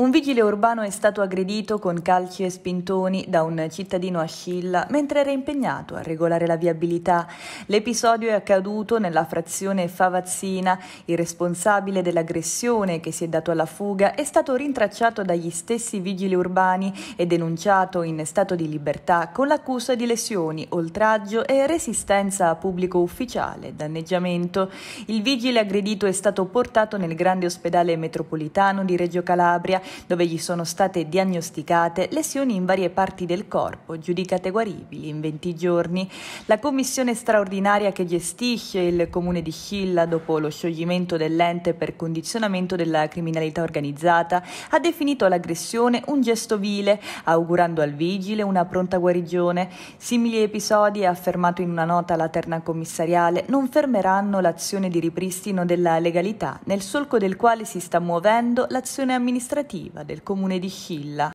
Un vigile urbano è stato aggredito con calci e spintoni da un cittadino a Scilla mentre era impegnato a regolare la viabilità. L'episodio è accaduto nella frazione Favazzina. Il responsabile dell'aggressione che si è dato alla fuga è stato rintracciato dagli stessi vigili urbani e denunciato in stato di libertà con l'accusa di lesioni, oltraggio e resistenza a pubblico ufficiale, danneggiamento. Il vigile aggredito è stato portato nel grande ospedale metropolitano di Reggio Calabria dove gli sono state diagnosticate lesioni in varie parti del corpo, giudicate guaribili in 20 giorni. La commissione straordinaria che gestisce il comune di Scilla dopo lo scioglimento dell'ente per condizionamento della criminalità organizzata ha definito l'aggressione un gesto vile, augurando al vigile una pronta guarigione. Simili episodi, ha affermato in una nota la terna commissariale, non fermeranno l'azione di ripristino della legalità, nel solco del quale si sta muovendo l'azione amministrativa amministrativa del comune di Scilla